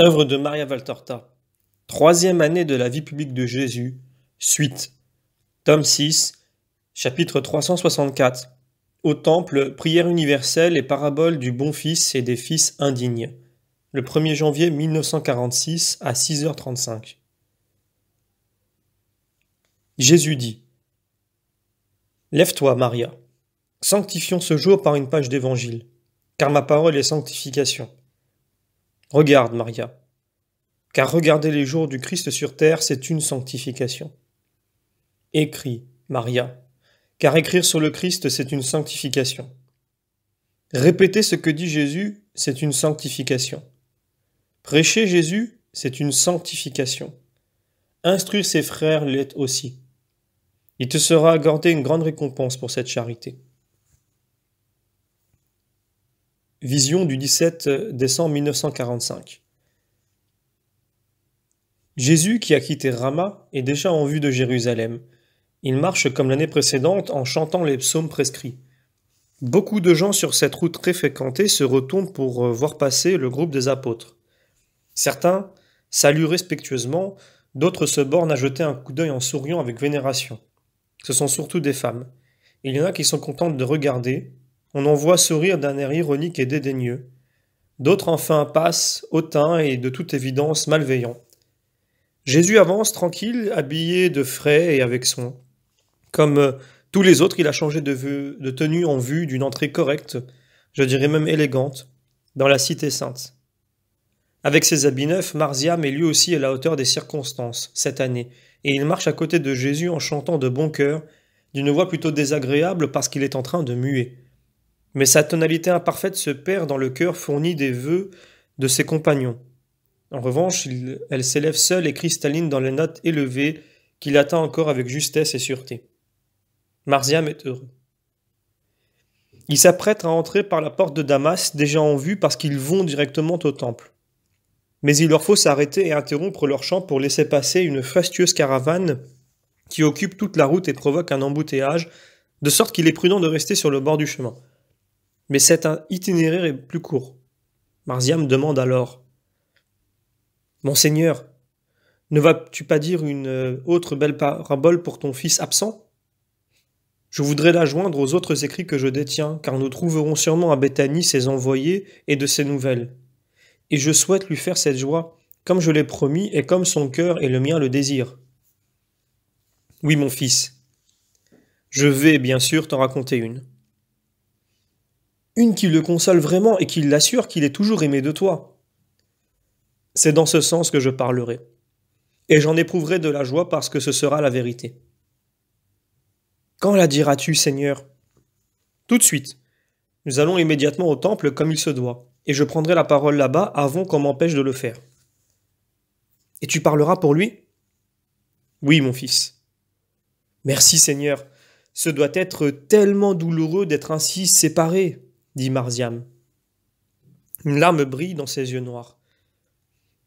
Œuvre de Maria Valtorta. Troisième année de la vie publique de Jésus. Suite. Tome 6, chapitre 364. Au temple, prière universelle et parabole du bon fils et des fils indignes. Le 1er janvier 1946 à 6h35. Jésus dit Lève-toi, Maria. Sanctifions ce jour par une page d'évangile, car ma parole est sanctification. Regarde, Maria, car regarder les jours du Christ sur terre, c'est une sanctification. Écris, Maria, car écrire sur le Christ, c'est une sanctification. Répéter ce que dit Jésus, c'est une sanctification. Prêcher Jésus, c'est une sanctification. Instruire ses frères l'est aussi. Il te sera accordé une grande récompense pour cette charité. Vision du 17 décembre 1945. Jésus, qui a quitté Rama, est déjà en vue de Jérusalem. Il marche comme l'année précédente en chantant les psaumes prescrits. Beaucoup de gens sur cette route très fréquentée se retournent pour euh, voir passer le groupe des apôtres. Certains saluent respectueusement, d'autres se bornent à jeter un coup d'œil en souriant avec vénération. Ce sont surtout des femmes. Il y en a qui sont contentes de regarder, on en voit sourire d'un air ironique et dédaigneux. D'autres enfin passent, hautains et de toute évidence malveillants. Jésus avance tranquille, habillé de frais et avec soin. Comme euh, tous les autres, il a changé de, de tenue en vue d'une entrée correcte, je dirais même élégante, dans la cité sainte. Avec ses habits neufs, Marziam est lui aussi à la hauteur des circonstances, cette année, et il marche à côté de Jésus en chantant de bon cœur, d'une voix plutôt désagréable parce qu'il est en train de muer mais sa tonalité imparfaite se perd dans le cœur fourni des vœux de ses compagnons. En revanche, elle s'élève seule et cristalline dans les notes élevées qu'il atteint encore avec justesse et sûreté. Marziam est heureux. Il s'apprête à entrer par la porte de Damas, déjà en vue parce qu'ils vont directement au temple. Mais il leur faut s'arrêter et interrompre leur chant pour laisser passer une fastueuse caravane qui occupe toute la route et provoque un embouteillage, de sorte qu'il est prudent de rester sur le bord du chemin mais cet itinéraire est plus court. Marziam demande alors Monseigneur, ne vas-tu pas dire une euh, autre belle parabole pour ton fils absent Je voudrais la joindre aux autres écrits que je détiens, car nous trouverons sûrement à Béthanie ses envoyés et de ses nouvelles. Et je souhaite lui faire cette joie, comme je l'ai promis et comme son cœur et le mien le désirent. Oui, mon fils, je vais bien sûr t'en raconter une une qui le console vraiment et qui l'assure qu'il est toujours aimé de toi. C'est dans ce sens que je parlerai, et j'en éprouverai de la joie parce que ce sera la vérité. Quand la diras-tu, Seigneur Tout de suite. Nous allons immédiatement au temple comme il se doit, et je prendrai la parole là-bas avant qu'on m'empêche de le faire. Et tu parleras pour lui Oui, mon fils. Merci, Seigneur. Ce doit être tellement douloureux d'être ainsi séparé dit Marziam. Une larme brille dans ses yeux noirs.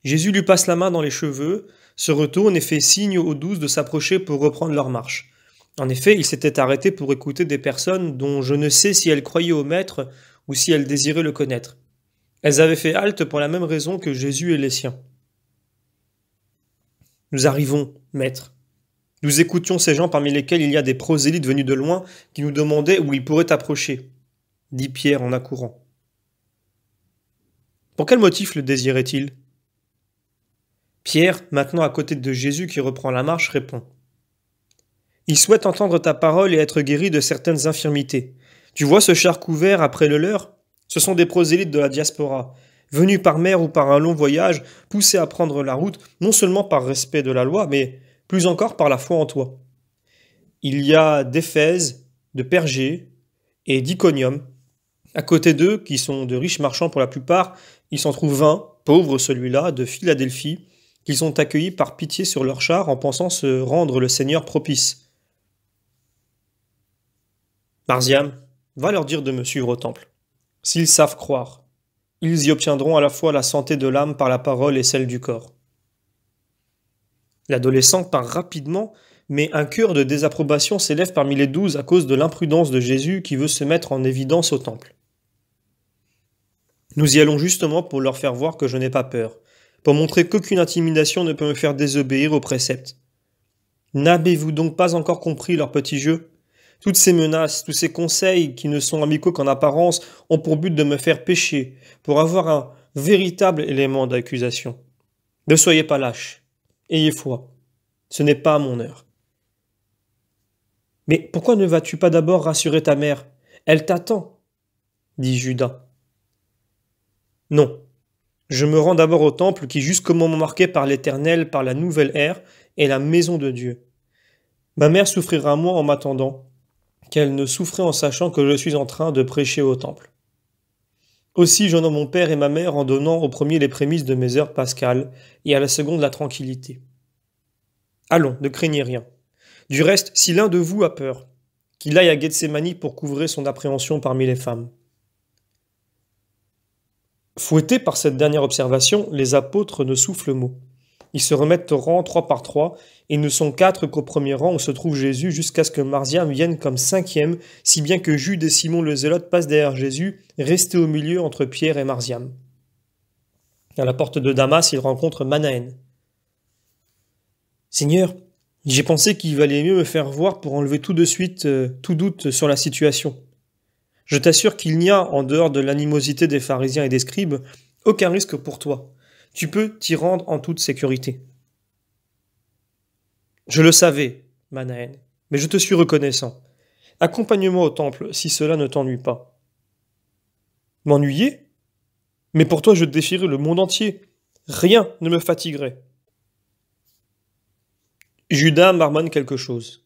Jésus lui passe la main dans les cheveux, se retourne et fait signe aux douze de s'approcher pour reprendre leur marche. En effet, il s'était arrêté pour écouter des personnes dont je ne sais si elles croyaient au Maître ou si elles désiraient le connaître. Elles avaient fait halte pour la même raison que Jésus et les siens. Nous arrivons, Maître. Nous écoutions ces gens parmi lesquels il y a des prosélytes venus de loin qui nous demandaient où ils pourraient approcher dit Pierre en accourant. Pour quel motif le désirait-il Pierre, maintenant à côté de Jésus qui reprend la marche, répond. Il souhaite entendre ta parole et être guéri de certaines infirmités. Tu vois ce char couvert après le leur Ce sont des prosélytes de la diaspora, venus par mer ou par un long voyage, poussés à prendre la route, non seulement par respect de la loi, mais plus encore par la foi en toi. Il y a d'Éphèse, de Pergé et d'Iconium, à côté d'eux, qui sont de riches marchands pour la plupart, il s'en trouve vingt, pauvres celui-là, de Philadelphie, qu'ils ont accueillis par pitié sur leur char en pensant se rendre le Seigneur propice. Marziam, va leur dire de me suivre au temple. S'ils savent croire, ils y obtiendront à la fois la santé de l'âme par la parole et celle du corps. L'adolescent part rapidement, mais un cœur de désapprobation s'élève parmi les douze à cause de l'imprudence de Jésus qui veut se mettre en évidence au temple. Nous y allons justement pour leur faire voir que je n'ai pas peur, pour montrer qu'aucune intimidation ne peut me faire désobéir aux préceptes. N'avez-vous donc pas encore compris leur petit jeu Toutes ces menaces, tous ces conseils qui ne sont amicaux qu'en apparence ont pour but de me faire pécher, pour avoir un véritable élément d'accusation. Ne soyez pas lâche, ayez foi, ce n'est pas mon heure. Mais pourquoi ne vas-tu pas d'abord rassurer ta mère Elle t'attend, dit Judas. Non. Je me rends d'abord au temple qui jusqu'au moment marqué par l'Éternel, par la nouvelle ère, est la maison de Dieu. Ma mère souffrira moins en m'attendant qu'elle ne souffrait en sachant que je suis en train de prêcher au temple. Aussi j'honore mon père et ma mère en donnant au premier les prémices de mes heures pascales et à la seconde la tranquillité. Allons, ne craignez rien. Du reste, si l'un de vous a peur, qu'il aille à Gethsemane pour couvrir son appréhension parmi les femmes. Fouettés par cette dernière observation, les apôtres ne soufflent mot. Ils se remettent au rang trois par trois, et ne sont quatre qu'au premier rang où se trouve Jésus jusqu'à ce que Marziam vienne comme cinquième, si bien que Jude et Simon le Zélote passent derrière Jésus, restés au milieu entre Pierre et Marziam. À la porte de Damas, ils rencontrent Manaen. Seigneur, j'ai pensé qu'il valait mieux me faire voir pour enlever tout de suite euh, tout doute sur la situation. Je t'assure qu'il n'y a, en dehors de l'animosité des pharisiens et des scribes, aucun risque pour toi. Tu peux t'y rendre en toute sécurité. Je le savais, Manaen, mais je te suis reconnaissant. Accompagne-moi au temple si cela ne t'ennuie pas. M'ennuyer Mais pour toi, je défierais le monde entier. Rien ne me fatiguerait. Judas marmonne quelque chose.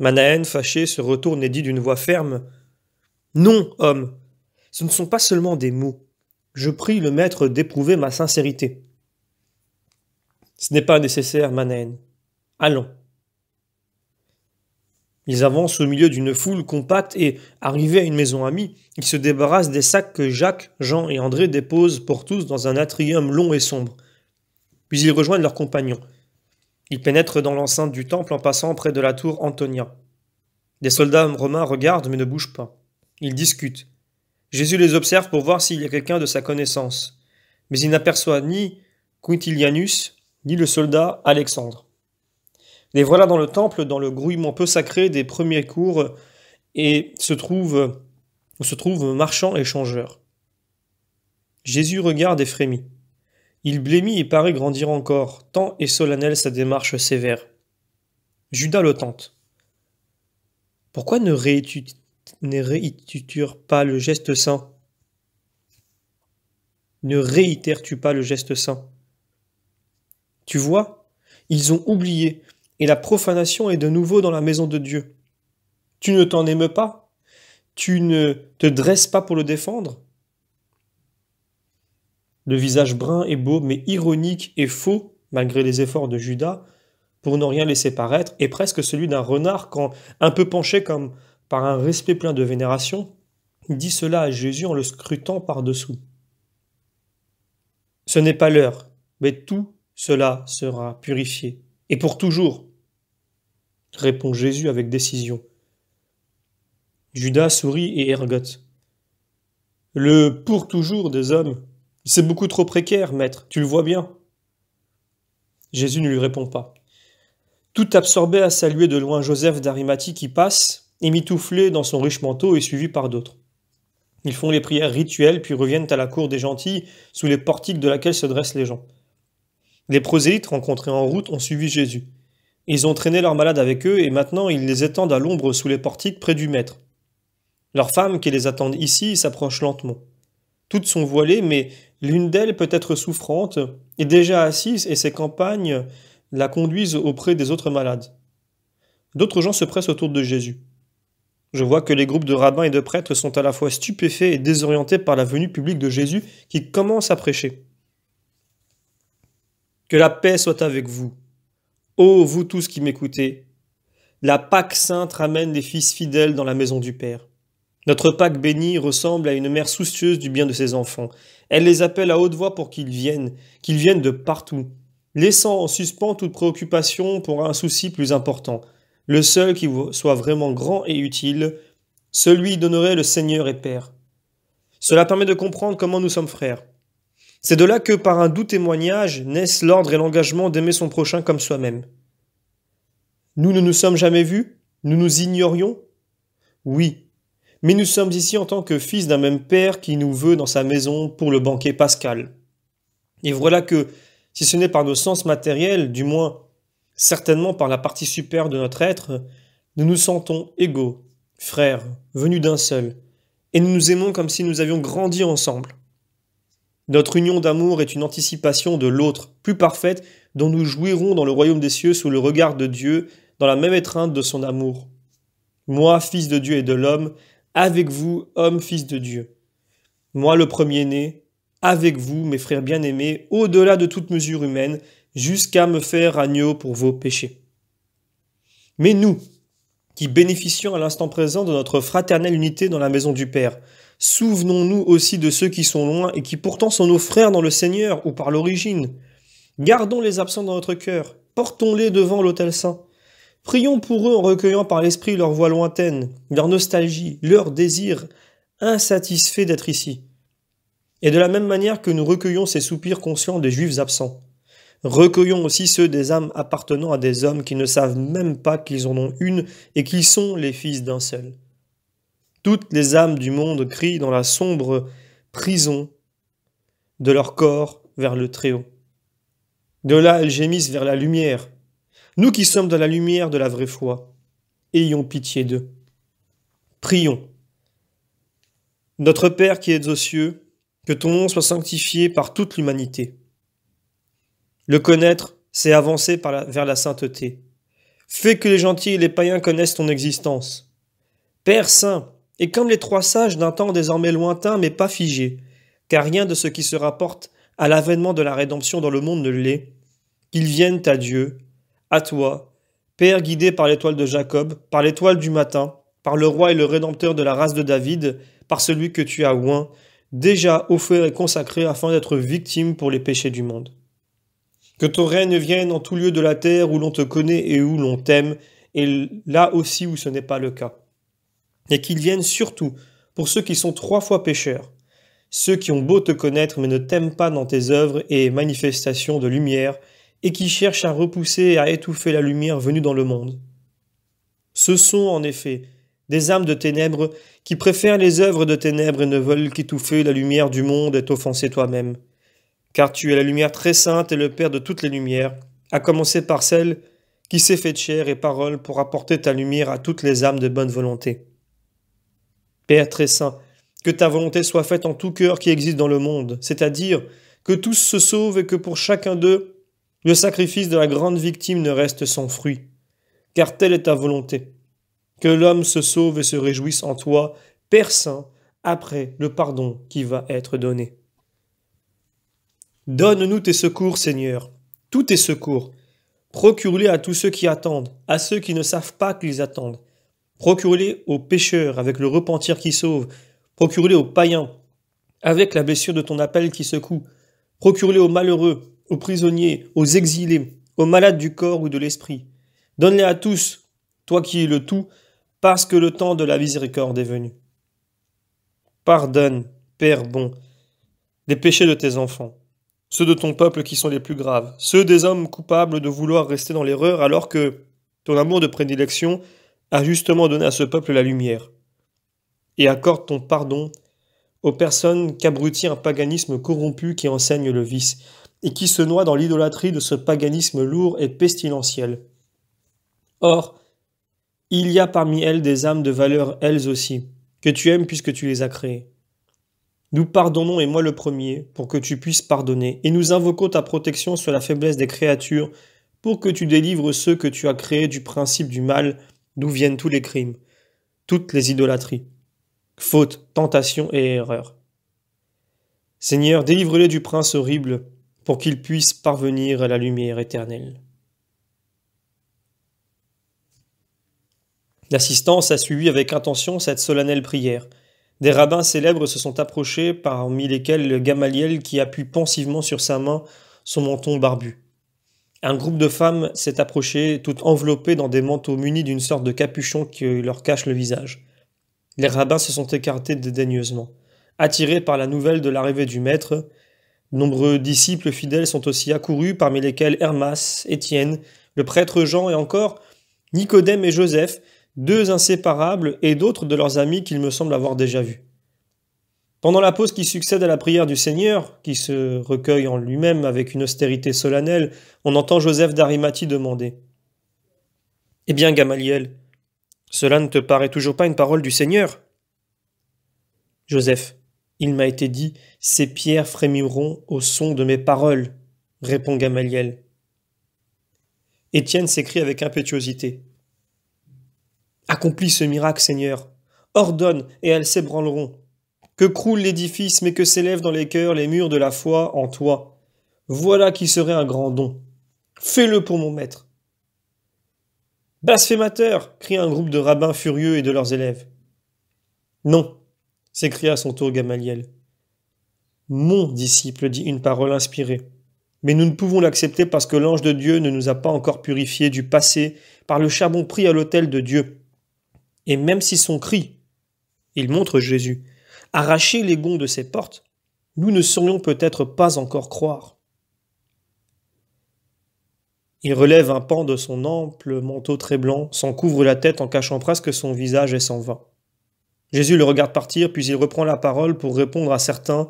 Manaen, fâché, se retourne et dit d'une voix ferme non, homme, ce ne sont pas seulement des mots. Je prie le maître d'éprouver ma sincérité. Ce n'est pas nécessaire, Manaen. Allons. Ils avancent au milieu d'une foule compacte et, arrivés à une maison amie, ils se débarrassent des sacs que Jacques, Jean et André déposent pour tous dans un atrium long et sombre. Puis ils rejoignent leurs compagnons. Ils pénètrent dans l'enceinte du temple en passant près de la tour Antonia. Des soldats romains regardent mais ne bougent pas. Ils discutent. Jésus les observe pour voir s'il y a quelqu'un de sa connaissance, mais il n'aperçoit ni Quintilianus, ni le soldat Alexandre. Les voilà dans le temple, dans le grouillement peu sacré des premiers cours, et se trouvent, se et changeurs. Jésus regarde et frémit. Il blêmit et paraît grandir encore, tant est solennelle sa démarche sévère. Judas le tente. Pourquoi ne ne réitères pas le geste saint. Ne réitères-tu pas le geste saint Tu vois, ils ont oublié, et la profanation est de nouveau dans la maison de Dieu. Tu ne t'en aimes pas Tu ne te dresses pas pour le défendre Le visage brun et beau, mais ironique et faux, malgré les efforts de Judas, pour n'en rien laisser paraître, est presque celui d'un renard quand, un peu penché comme par un respect plein de vénération, dit cela à Jésus en le scrutant par-dessous. Ce n'est pas l'heure, mais tout cela sera purifié, et pour toujours, répond Jésus avec décision. Judas sourit et ergote. Le pour toujours des hommes, c'est beaucoup trop précaire, maître, tu le vois bien. Jésus ne lui répond pas. Tout absorbé à saluer de loin Joseph d'Arimathie qui passe, et mitouflé dans son riche manteau et suivi par d'autres. Ils font les prières rituelles puis reviennent à la cour des gentils sous les portiques de laquelle se dressent les gens. Les prosélytes rencontrés en route ont suivi Jésus. Ils ont traîné leurs malades avec eux et maintenant ils les étendent à l'ombre sous les portiques près du maître. Leurs femmes qui les attendent ici s'approchent lentement. Toutes sont voilées, mais l'une d'elles peut être souffrante, est déjà assise et ses campagnes la conduisent auprès des autres malades. D'autres gens se pressent autour de Jésus. Je vois que les groupes de rabbins et de prêtres sont à la fois stupéfaits et désorientés par la venue publique de Jésus qui commence à prêcher. Que la paix soit avec vous. Ô vous tous qui m'écoutez, la Pâque sainte ramène des fils fidèles dans la maison du Père. Notre Pâque bénie ressemble à une mère soucieuse du bien de ses enfants. Elle les appelle à haute voix pour qu'ils viennent, qu'ils viennent de partout, laissant en suspens toute préoccupation pour un souci plus important – le seul qui soit vraiment grand et utile, celui d'honorer le Seigneur et Père. Cela permet de comprendre comment nous sommes frères. C'est de là que par un doux témoignage naissent l'ordre et l'engagement d'aimer son prochain comme soi-même. Nous ne nous sommes jamais vus Nous nous ignorions Oui, mais nous sommes ici en tant que fils d'un même Père qui nous veut dans sa maison pour le banquet pascal. Et voilà que, si ce n'est par nos sens matériels, du moins Certainement par la partie supérieure de notre être, nous nous sentons égaux, frères, venus d'un seul, et nous nous aimons comme si nous avions grandi ensemble. Notre union d'amour est une anticipation de l'autre, plus parfaite, dont nous jouirons dans le royaume des cieux sous le regard de Dieu, dans la même étreinte de son amour. Moi, fils de Dieu et de l'homme, avec vous, homme, fils de Dieu. Moi, le premier-né, avec vous, mes frères bien-aimés, au-delà de toute mesure humaine, jusqu'à me faire agneau pour vos péchés. Mais nous, qui bénéficions à l'instant présent de notre fraternelle unité dans la maison du Père, souvenons-nous aussi de ceux qui sont loin et qui pourtant sont nos frères dans le Seigneur ou par l'origine. Gardons les absents dans notre cœur, portons-les devant l'autel saint. Prions pour eux en recueillant par l'esprit leur voix lointaine, leur nostalgie, leur désir insatisfait d'être ici. Et de la même manière que nous recueillons ces soupirs conscients des Juifs absents. Recueillons aussi ceux des âmes appartenant à des hommes qui ne savent même pas qu'ils en ont une et qu'ils sont les fils d'un seul. Toutes les âmes du monde crient dans la sombre prison de leur corps vers le Très-Haut. De là, elles gémissent vers la lumière. Nous qui sommes dans la lumière de la vraie foi, ayons pitié d'eux. Prions. Notre Père qui es aux cieux, que ton nom soit sanctifié par toute l'humanité le connaître, c'est avancer vers la sainteté. Fais que les gentils et les païens connaissent ton existence. Père saint, et comme les trois sages d'un temps désormais lointain mais pas figé, car rien de ce qui se rapporte à l'avènement de la rédemption dans le monde ne l'est, qu'ils viennent à Dieu, à toi, Père guidé par l'étoile de Jacob, par l'étoile du matin, par le roi et le rédempteur de la race de David, par celui que tu as oint, déjà offert et consacré afin d'être victime pour les péchés du monde. Que ton règne vienne en tout lieu de la terre où l'on te connaît et où l'on t'aime, et là aussi où ce n'est pas le cas. Et qu'il vienne surtout pour ceux qui sont trois fois pécheurs, ceux qui ont beau te connaître mais ne t'aiment pas dans tes œuvres et manifestations de lumière, et qui cherchent à repousser et à étouffer la lumière venue dans le monde. Ce sont en effet des âmes de ténèbres qui préfèrent les œuvres de ténèbres et ne veulent qu'étouffer la lumière du monde et t'offenser toi-même car tu es la lumière très sainte et le Père de toutes les lumières, à commencer par celle qui s'est faite chair et parole pour apporter ta lumière à toutes les âmes de bonne volonté. Père très saint, que ta volonté soit faite en tout cœur qui existe dans le monde, c'est-à-dire que tous se sauvent et que pour chacun d'eux, le sacrifice de la grande victime ne reste sans fruit, car telle est ta volonté, que l'homme se sauve et se réjouisse en toi, Père Saint, après le pardon qui va être donné. Donne-nous tes secours, Seigneur, tous tes secours. Procure-les à tous ceux qui attendent, à ceux qui ne savent pas qu'ils attendent. Procure-les aux pécheurs avec le repentir qui sauve. Procure-les aux païens avec la blessure de ton appel qui secoue. Procure-les aux malheureux, aux prisonniers, aux exilés, aux malades du corps ou de l'esprit. Donne-les à tous, toi qui es le tout, parce que le temps de la miséricorde est venu. Pardonne, Père bon, les péchés de tes enfants ceux de ton peuple qui sont les plus graves, ceux des hommes coupables de vouloir rester dans l'erreur alors que ton amour de prédilection a justement donné à ce peuple la lumière. Et accorde ton pardon aux personnes qu'abrutit un paganisme corrompu qui enseigne le vice, et qui se noie dans l'idolâtrie de ce paganisme lourd et pestilentiel. Or, il y a parmi elles des âmes de valeur elles aussi, que tu aimes puisque tu les as créées. Nous pardonnons, et moi le premier, pour que tu puisses pardonner, et nous invoquons ta protection sur la faiblesse des créatures, pour que tu délivres ceux que tu as créés du principe du mal, d'où viennent tous les crimes, toutes les idolâtries, fautes, tentations et erreurs. Seigneur, délivre-les du prince horrible, pour qu'ils puissent parvenir à la lumière éternelle. L'assistance a suivi avec intention cette solennelle prière. Des rabbins célèbres se sont approchés, parmi lesquels Gamaliel qui appuie pensivement sur sa main son menton barbu. Un groupe de femmes s'est approché, toutes enveloppées dans des manteaux munis d'une sorte de capuchon qui leur cache le visage. Les rabbins se sont écartés dédaigneusement. Attirés par la nouvelle de l'arrivée du maître, nombreux disciples fidèles sont aussi accourus, parmi lesquels Hermas, Étienne, le prêtre Jean et encore Nicodème et Joseph, deux inséparables et d'autres de leurs amis qu'il me semble avoir déjà vus. Pendant la pause qui succède à la prière du Seigneur, qui se recueille en lui-même avec une austérité solennelle, on entend Joseph d'Arimathie demander Eh bien, Gamaliel, cela ne te paraît toujours pas une parole du Seigneur Joseph, il m'a été dit Ces pierres frémiront au son de mes paroles, répond Gamaliel. Étienne s'écrie avec impétuosité Accomplis ce miracle, Seigneur. Ordonne, et elles s'ébranleront. Que croule l'édifice, mais que s'élèvent dans les cœurs les murs de la foi en toi. Voilà qui serait un grand don. Fais-le pour mon maître. Blasphémateur cria un groupe de rabbins furieux et de leurs élèves. Non, s'écria à son tour Gamaliel. Mon disciple dit une parole inspirée, mais nous ne pouvons l'accepter parce que l'ange de Dieu ne nous a pas encore purifiés du passé par le charbon pris à l'autel de Dieu et même si son cri, il montre Jésus, arrachait les gonds de ses portes, nous ne saurions peut-être pas encore croire. Il relève un pan de son ample manteau très blanc, s'en couvre la tête en cachant presque son visage et s'en va. Jésus le regarde partir, puis il reprend la parole pour répondre à certains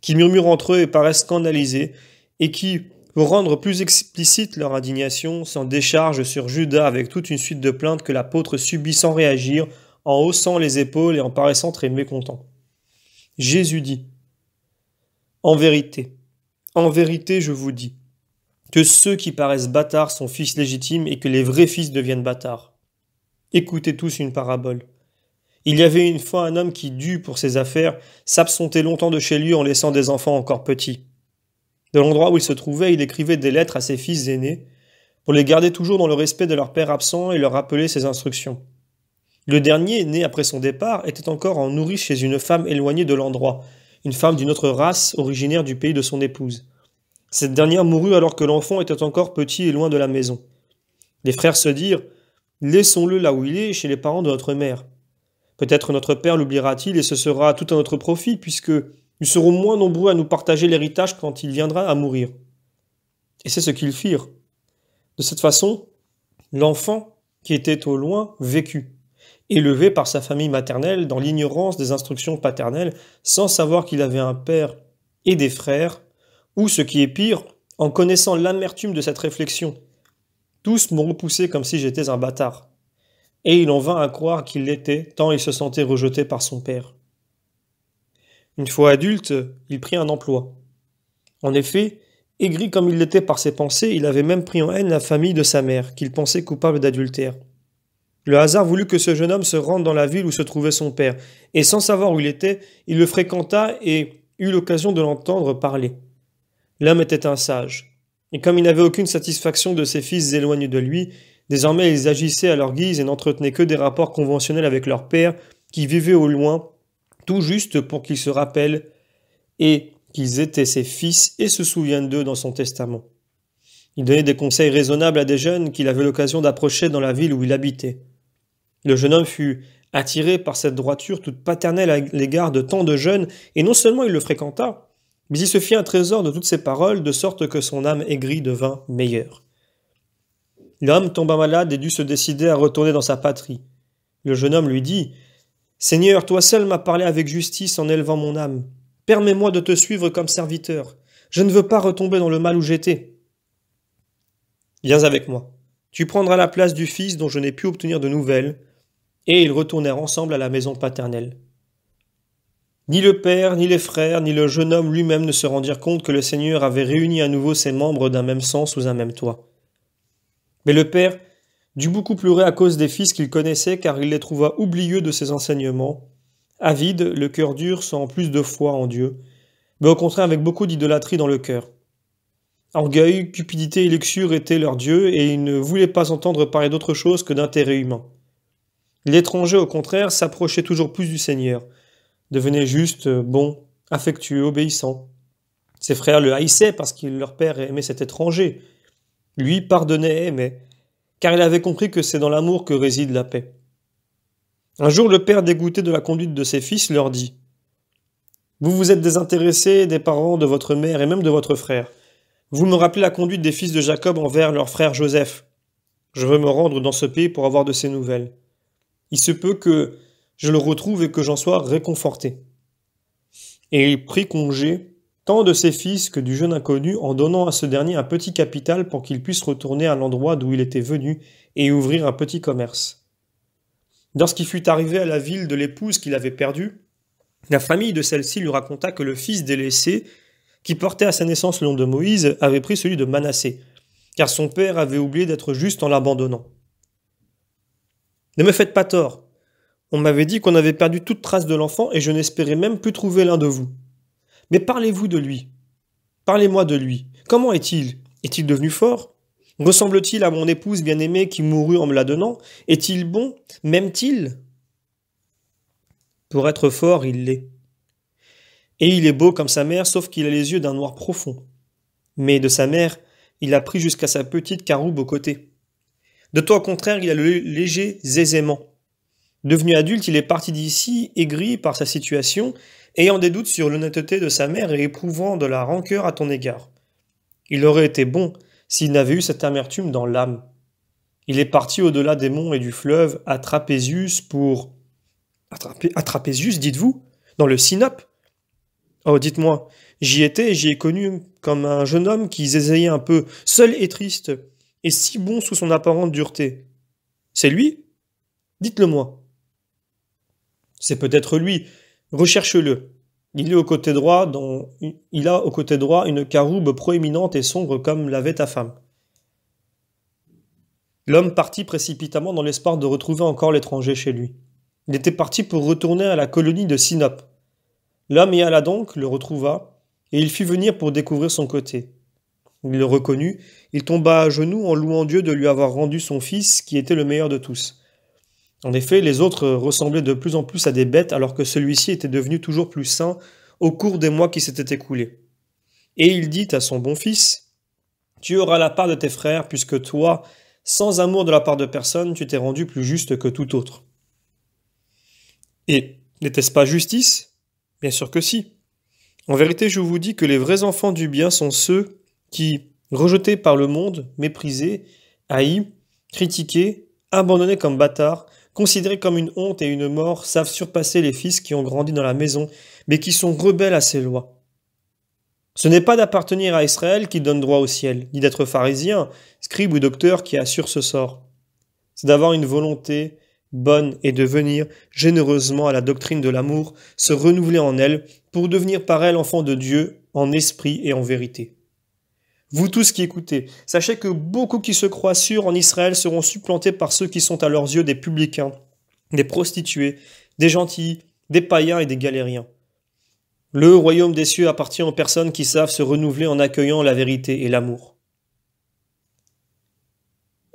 qui murmurent entre eux et paraissent scandalisés, et qui, pour rendre plus explicite leur indignation, s'en décharge sur Judas avec toute une suite de plaintes que l'apôtre subit sans réagir, en haussant les épaules et en paraissant très mécontent. Jésus dit En vérité, en vérité, je vous dis que ceux qui paraissent bâtards sont fils légitimes et que les vrais fils deviennent bâtards. Écoutez tous une parabole. Il y avait une fois un homme qui, dut pour ses affaires, s'absenter longtemps de chez lui en laissant des enfants encore petits. De l'endroit où il se trouvait, il écrivait des lettres à ses fils aînés, pour les garder toujours dans le respect de leur père absent et leur rappeler ses instructions. Le dernier, né après son départ, était encore en nourrice chez une femme éloignée de l'endroit, une femme d'une autre race originaire du pays de son épouse. Cette dernière mourut alors que l'enfant était encore petit et loin de la maison. Les frères se dirent Laissons-le là où il est, chez les parents de notre mère. Peut-être notre père l'oubliera-t-il et ce sera tout à notre profit, puisque ils seront moins nombreux à nous partager l'héritage quand il viendra à mourir. Et c'est ce qu'ils firent. De cette façon, l'enfant qui était au loin vécut, élevé par sa famille maternelle dans l'ignorance des instructions paternelles, sans savoir qu'il avait un père et des frères, ou ce qui est pire, en connaissant l'amertume de cette réflexion. Tous m'ont repoussé comme si j'étais un bâtard. Et il en vint à croire qu'il l'était, tant il se sentait rejeté par son père. Une fois adulte, il prit un emploi. En effet, aigri comme il l'était par ses pensées, il avait même pris en haine la famille de sa mère, qu'il pensait coupable d'adultère. Le hasard voulut que ce jeune homme se rende dans la ville où se trouvait son père, et sans savoir où il était, il le fréquenta et eut l'occasion de l'entendre parler. L'homme était un sage, et comme il n'avait aucune satisfaction de ses fils éloignés de lui, désormais ils agissaient à leur guise et n'entretenaient que des rapports conventionnels avec leur père, qui vivait au loin tout juste pour qu'ils se rappellent et qu'ils étaient ses fils et se souviennent d'eux dans son testament. Il donnait des conseils raisonnables à des jeunes qu'il avait l'occasion d'approcher dans la ville où il habitait. Le jeune homme fut attiré par cette droiture toute paternelle à l'égard de tant de jeunes, et non seulement il le fréquenta, mais il se fit un trésor de toutes ses paroles, de sorte que son âme aigrie devint meilleure. L'homme tomba malade et dut se décider à retourner dans sa patrie. Le jeune homme lui dit Seigneur, toi seul m'as parlé avec justice en élevant mon âme. Permets-moi de te suivre comme serviteur. Je ne veux pas retomber dans le mal où j'étais. Viens avec moi. Tu prendras la place du fils dont je n'ai pu obtenir de nouvelles. Et ils retournèrent ensemble à la maison paternelle. Ni le père, ni les frères, ni le jeune homme lui-même ne se rendirent compte que le Seigneur avait réuni à nouveau ses membres d'un même sang sous un même toit. Mais le père beaucoup pleurer à cause des fils qu'il connaissait car il les trouva oublieux de ses enseignements, avide, le cœur dur, sans plus de foi en Dieu, mais au contraire avec beaucoup d'idolâtrie dans le cœur. Orgueil, cupidité et luxure étaient leurs dieux et ils ne voulaient pas entendre parler d'autre chose que d'intérêt humain. L'étranger, au contraire, s'approchait toujours plus du Seigneur, devenait juste, bon, affectueux, obéissant. Ses frères le haïssaient parce que leur père aimait cet étranger. Lui pardonnait aimait car il avait compris que c'est dans l'amour que réside la paix. Un jour, le père, dégoûté de la conduite de ses fils, leur dit Vous vous êtes désintéressés des parents de votre mère et même de votre frère. Vous me rappelez la conduite des fils de Jacob envers leur frère Joseph. Je veux me rendre dans ce pays pour avoir de ses nouvelles. Il se peut que je le retrouve et que j'en sois réconforté. Et il prit congé tant de ses fils que du jeune inconnu en donnant à ce dernier un petit capital pour qu'il puisse retourner à l'endroit d'où il était venu et ouvrir un petit commerce. Lorsqu'il fut arrivé à la ville de l'épouse qu'il avait perdue, la famille de celle-ci lui raconta que le fils délaissé, qui portait à sa naissance le nom de Moïse, avait pris celui de Manassé, car son père avait oublié d'être juste en l'abandonnant. Ne me faites pas tort. On m'avait dit qu'on avait perdu toute trace de l'enfant et je n'espérais même plus trouver l'un de vous. Mais parlez-vous de lui. Parlez-moi de lui. Comment est-il Est-il devenu fort Ressemble-t-il à mon épouse bien-aimée qui mourut en me la donnant Est-il bon M'aime-t-il Pour être fort, il l'est. Et il est beau comme sa mère, sauf qu'il a les yeux d'un noir profond. Mais de sa mère, il a pris jusqu'à sa petite caroube au côté. De toi, au contraire, il a le léger aisément. Devenu adulte, il est parti d'ici aigri par sa situation, ayant des doutes sur l'honnêteté de sa mère et éprouvant de la rancœur à ton égard. Il aurait été bon s'il n'avait eu cette amertume dans l'âme. Il est parti au-delà des monts et du fleuve à Trapézius pour... À Trapézius, dites-vous Dans le Sinope Oh, dites-moi, j'y étais et j'y ai connu comme un jeune homme qui zézayait un peu, seul et triste, et si bon sous son apparente dureté. C'est lui Dites-le-moi. C'est peut-être lui. Recherche-le. Il est au côté droit dont il a au côté droit une caroube proéminente et sombre comme l'avait ta femme. L'homme partit précipitamment dans l'espoir de retrouver encore l'étranger chez lui. Il était parti pour retourner à la colonie de Sinope. L'homme y alla donc, le retrouva, et il fit venir pour découvrir son côté. Il le reconnut, il tomba à genoux en louant Dieu de lui avoir rendu son fils qui était le meilleur de tous. En effet, les autres ressemblaient de plus en plus à des bêtes alors que celui-ci était devenu toujours plus sain au cours des mois qui s'étaient écoulés. Et il dit à son bon fils, Tu auras la part de tes frères, puisque toi, sans amour de la part de personne, tu t'es rendu plus juste que tout autre. Et n'était-ce pas justice Bien sûr que si. En vérité, je vous dis que les vrais enfants du bien sont ceux qui, rejetés par le monde, méprisés, haïs, critiqués, abandonnés comme bâtards, considérés comme une honte et une mort, savent surpasser les fils qui ont grandi dans la maison, mais qui sont rebelles à ces lois. Ce n'est pas d'appartenir à Israël qui donne droit au ciel, ni d'être pharisien, scribe ou docteur qui assure ce sort. C'est d'avoir une volonté bonne et de venir généreusement à la doctrine de l'amour, se renouveler en elle, pour devenir par elle enfant de Dieu en esprit et en vérité. Vous tous qui écoutez, sachez que beaucoup qui se croient sûrs en Israël seront supplantés par ceux qui sont à leurs yeux des publicains, des prostituées, des gentils, des païens et des galériens. Le royaume des cieux appartient aux personnes qui savent se renouveler en accueillant la vérité et l'amour.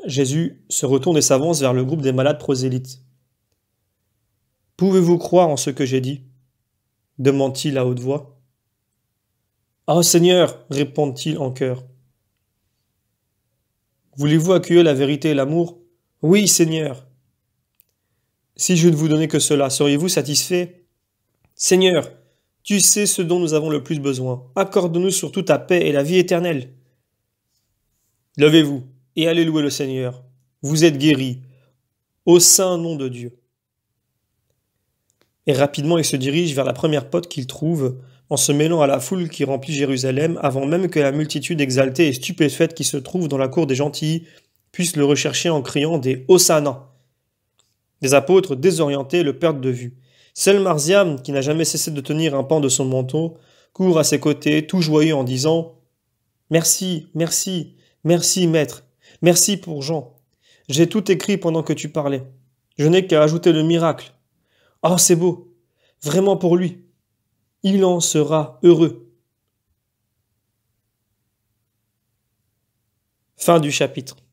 Jésus se retourne et s'avance vers le groupe des malades prosélytes. Pouvez-vous croire en ce que j'ai dit demande-t-il à haute voix oh, Seigneur, répondit il en cœur. Voulez-vous accueillir la vérité et l'amour Oui, Seigneur. Si je ne vous donnais que cela, seriez-vous satisfait Seigneur, tu sais ce dont nous avons le plus besoin. Accorde-nous surtout ta paix et la vie éternelle. Levez-vous et allez louer le Seigneur. Vous êtes guéris. Au saint nom de Dieu. Et rapidement, il se dirige vers la première pote qu'il trouve en se mêlant à la foule qui remplit Jérusalem, avant même que la multitude exaltée et stupéfaite qui se trouve dans la cour des gentils puisse le rechercher en criant des Hosanna. des apôtres, désorientés, le perdent de vue. Seul Marziam, qui n'a jamais cessé de tenir un pan de son manteau, court à ses côtés, tout joyeux en disant Merci, merci, merci, maître, merci pour Jean. J'ai tout écrit pendant que tu parlais. Je n'ai qu'à ajouter le miracle. Oh, c'est beau, vraiment pour lui il en sera heureux. Fin du chapitre.